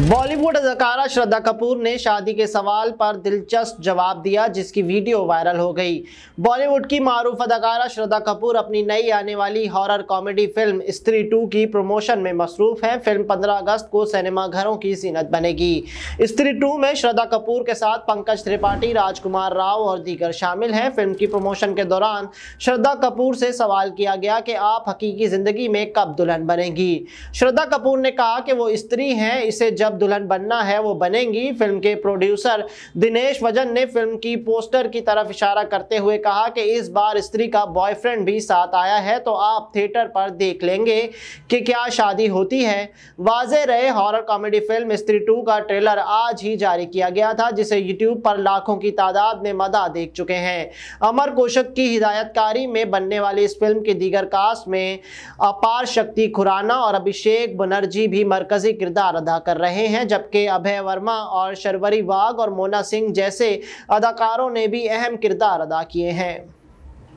बॉलीवुड अदाकारा श्रद्धा कपूर ने शादी के सवाल पर दिलचस्प जवाब दिया जिसकी वीडियो वायरल हो गई बॉलीवुड की मारूफ अदाकारा श्रद्धा कपूर अपनी नई आने वाली horror comedy film Stree two की प्रमोशन में मसरूफ हैं फिल्म 15 अगस्त को सिनेमा घरों की सीनत बनेगी स्त्री टू में श्रद्धा कपूर के साथ पंकज त्रिपाठी राजकुमार राव और दीगर शामिल हैं फिल्म की प्रमोशन के दौरान श्रद्धा कपूर से सवाल किया गया कि आप हकीकी ज़िंदगी में कब दुल्हन बनेंगी श्रद्धा कपूर ने कहा कि वो स्त्री हैं इसे जब जब दुल्हन बनना है वो बनेंगी फिल्म के प्रोड्यूसर दिनेश वजन ने फिल्म की पोस्टर की तरफ इशारा करते हुए कहा कि इस बार स्त्री का बॉयफ्रेंड भी साथ आया है तो आप थिएटर पर देख लेंगे कि क्या शादी होती है वाजे रहे horror comedy film Stree two का ट्रेलर आज ही जारी किया गया था जिसे यूट्यूब पर लाखों की तादाद में मदा देख चुके हैं अमर कोशक की हिदायतकारी में बनने वाली इस फिल्म के दीगर कास्ट में अपार शक्ति खुराना और अभिषेक बनर्जी भी मरकजी किरदार अदा कर रहे रहे हैं जबकि अभय वर्मा और शर्वरी वाघ और मोना सिंह जैसे अदाकारों ने भी अहम किरदार अदा किए हैं